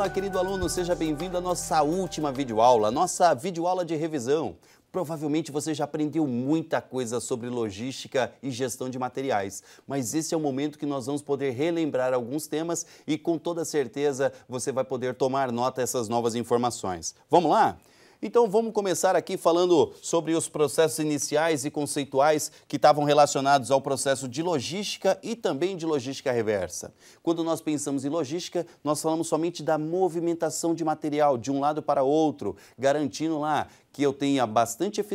Olá, querido aluno, seja bem-vindo à nossa última videoaula, nossa videoaula de revisão. Provavelmente você já aprendeu muita coisa sobre logística e gestão de materiais, mas esse é o momento que nós vamos poder relembrar alguns temas e com toda certeza você vai poder tomar nota dessas novas informações. Vamos lá? Então vamos começar aqui falando sobre os processos iniciais e conceituais que estavam relacionados ao processo de logística e também de logística reversa. Quando nós pensamos em logística, nós falamos somente da movimentação de material de um lado para outro, garantindo lá que eu tenha bastante eh,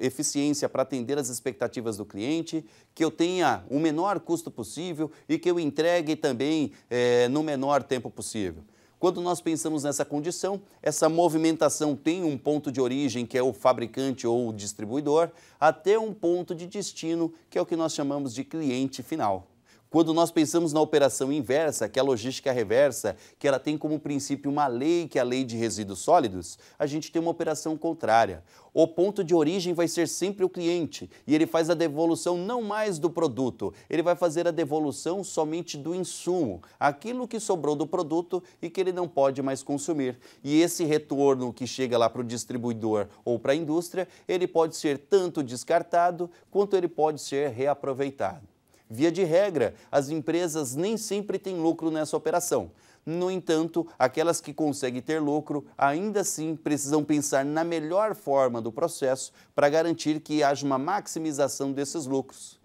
eficiência para atender as expectativas do cliente, que eu tenha o menor custo possível e que eu entregue também é, no menor tempo possível. Quando nós pensamos nessa condição, essa movimentação tem um ponto de origem, que é o fabricante ou o distribuidor, até um ponto de destino, que é o que nós chamamos de cliente final. Quando nós pensamos na operação inversa, que é a logística reversa, que ela tem como princípio uma lei, que é a lei de resíduos sólidos, a gente tem uma operação contrária. O ponto de origem vai ser sempre o cliente e ele faz a devolução não mais do produto, ele vai fazer a devolução somente do insumo, aquilo que sobrou do produto e que ele não pode mais consumir. E esse retorno que chega lá para o distribuidor ou para a indústria, ele pode ser tanto descartado quanto ele pode ser reaproveitado. Via de regra, as empresas nem sempre têm lucro nessa operação. No entanto, aquelas que conseguem ter lucro, ainda assim precisam pensar na melhor forma do processo para garantir que haja uma maximização desses lucros.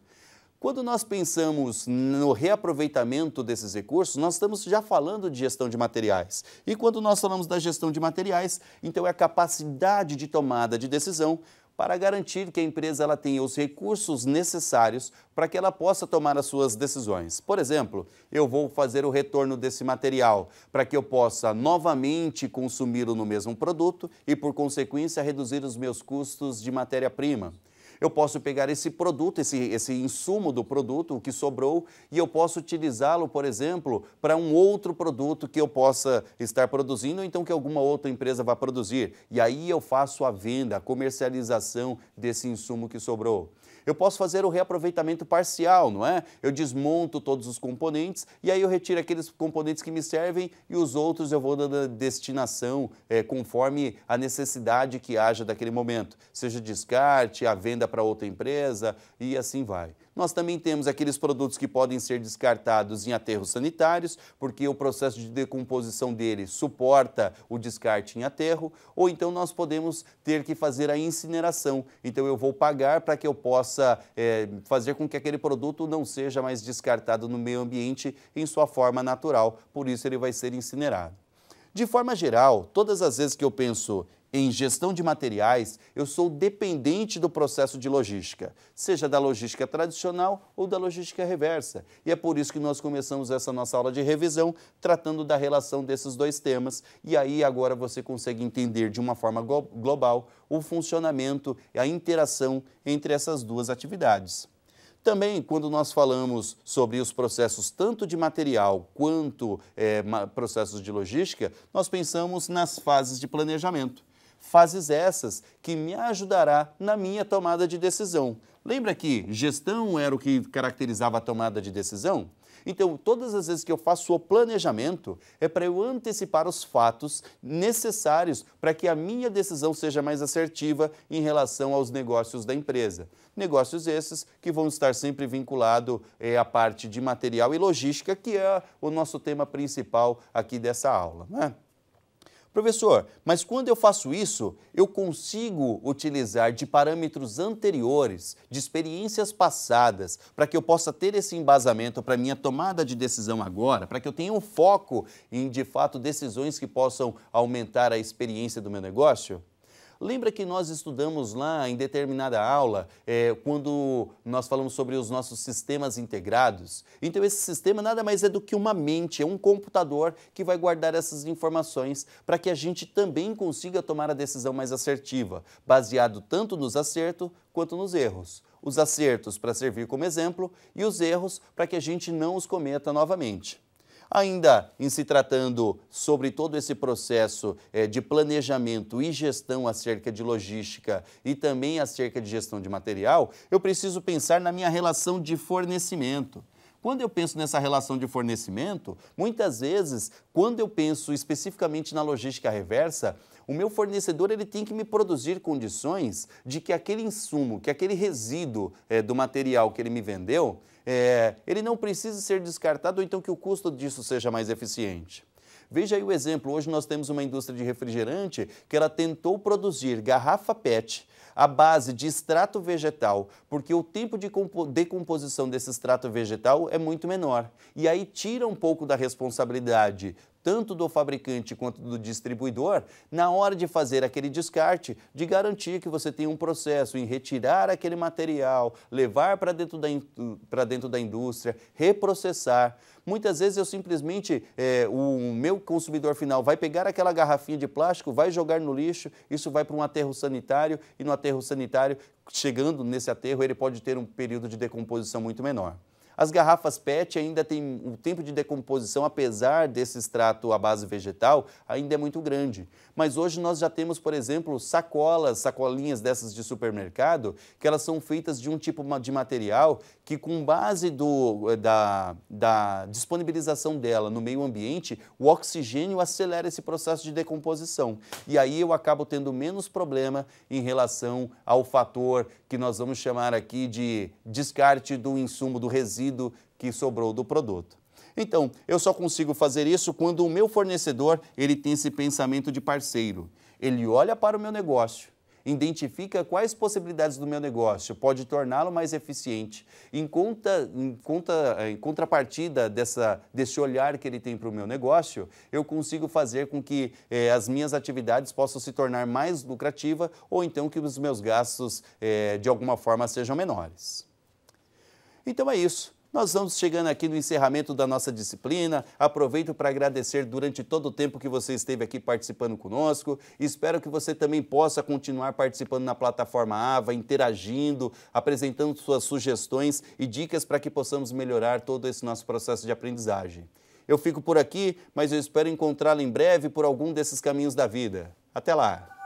Quando nós pensamos no reaproveitamento desses recursos, nós estamos já falando de gestão de materiais. E quando nós falamos da gestão de materiais, então é a capacidade de tomada de decisão para garantir que a empresa ela tenha os recursos necessários para que ela possa tomar as suas decisões. Por exemplo, eu vou fazer o retorno desse material para que eu possa novamente consumi-lo no mesmo produto e, por consequência, reduzir os meus custos de matéria-prima. Eu posso pegar esse produto, esse, esse insumo do produto, o que sobrou, e eu posso utilizá-lo, por exemplo, para um outro produto que eu possa estar produzindo ou então que alguma outra empresa vá produzir. E aí eu faço a venda, a comercialização desse insumo que sobrou. Eu posso fazer o reaproveitamento parcial, não é? Eu desmonto todos os componentes e aí eu retiro aqueles componentes que me servem e os outros eu vou dando destinação é, conforme a necessidade que haja daquele momento, seja descarte, a venda para outra empresa e assim vai. Nós também temos aqueles produtos que podem ser descartados em aterros sanitários, porque o processo de decomposição dele suporta o descarte em aterro, ou então nós podemos ter que fazer a incineração. Então eu vou pagar para que eu possa é, fazer com que aquele produto não seja mais descartado no meio ambiente em sua forma natural, por isso ele vai ser incinerado. De forma geral, todas as vezes que eu penso em gestão de materiais, eu sou dependente do processo de logística, seja da logística tradicional ou da logística reversa. E é por isso que nós começamos essa nossa aula de revisão tratando da relação desses dois temas. E aí agora você consegue entender de uma forma global o funcionamento e a interação entre essas duas atividades. Também, quando nós falamos sobre os processos tanto de material quanto é, processos de logística, nós pensamos nas fases de planejamento. Fases essas que me ajudará na minha tomada de decisão. Lembra que gestão era o que caracterizava a tomada de decisão? Então, todas as vezes que eu faço o planejamento, é para eu antecipar os fatos necessários para que a minha decisão seja mais assertiva em relação aos negócios da empresa. Negócios esses que vão estar sempre vinculados é, eh, à parte de material e logística, que é o nosso tema principal aqui dessa aula. Né? Professor, mas quando eu faço isso, eu consigo utilizar de parâmetros anteriores, de experiências passadas, para que eu possa ter esse embasamento para minha tomada de decisão agora, para que eu tenha um foco em, de fato, decisões que possam aumentar a experiência do meu negócio? Lembra que nós estudamos lá em determinada aula, é, quando nós falamos sobre os nossos sistemas integrados? Então, esse sistema nada mais é do que uma mente, é um computador que vai guardar essas informações para que a gente também consiga tomar a decisão mais assertiva, baseado tanto nos acertos quanto nos erros. Os acertos para servir como exemplo e os erros para que a gente não os cometa novamente. Ainda em se tratando sobre todo esse processo eh, de planejamento e gestão acerca de logística e também acerca de gestão de material, eu preciso pensar na minha relação de fornecimento. Quando eu penso nessa relação de fornecimento, muitas vezes, quando eu penso especificamente na logística reversa, o meu fornecedor ele tem que me produzir condições de que aquele insumo, que aquele resíduo é, do material que ele me vendeu, é, ele não precise ser descartado ou então que o custo disso seja mais eficiente. Veja aí o exemplo, hoje nós temos uma indústria de refrigerante que ela tentou produzir garrafa PET à base de extrato vegetal, porque o tempo de decomposição desse extrato vegetal é muito menor. E aí tira um pouco da responsabilidade tanto do fabricante quanto do distribuidor, na hora de fazer aquele descarte, de garantir que você tem um processo em retirar aquele material, levar para dentro, da, para dentro da indústria, reprocessar. Muitas vezes eu simplesmente, é, o meu consumidor final vai pegar aquela garrafinha de plástico, vai jogar no lixo, isso vai para um aterro sanitário e no aterro sanitário, chegando nesse aterro, ele pode ter um período de decomposição muito menor. As garrafas PET ainda têm o tempo de decomposição, apesar desse extrato à base vegetal, ainda é muito grande. Mas hoje nós já temos, por exemplo, sacolas, sacolinhas dessas de supermercado, que elas são feitas de um tipo de material que, com base do, eh, da, da disponibilização dela no meio ambiente, o oxigênio acelera esse processo de decomposição. E aí eu acabo tendo menos problema em relação ao fator que nós vamos chamar aqui de descarte do insumo, do resíduo resíduo que sobrou do produto. Então, eu só consigo fazer isso quando o meu fornecedor ele tem esse pensamento de parceiro. Ele olha para o meu negócio, identifica quais possibilidades do meu negócio pode torná-lo mais eficiente. Em, conta, em, conta, em contrapartida dessa, desse olhar que ele tem para o meu negócio, eu consigo fazer com que eh, as minhas atividades possam se tornar mais lucrativas ou então que os meus gastos eh, de alguma forma sejam menores. Então é isso. Nós vamos chegando aqui no encerramento da nossa disciplina. Aproveito para agradecer durante todo o tempo que você esteve aqui participando conosco. Espero que você também possa continuar participando na plataforma AVA, interagindo, apresentando suas sugestões e dicas para que possamos melhorar todo esse nosso processo de aprendizagem. Eu fico por aqui, mas eu espero encontrá-lo em breve por algum desses caminhos da vida. Até lá!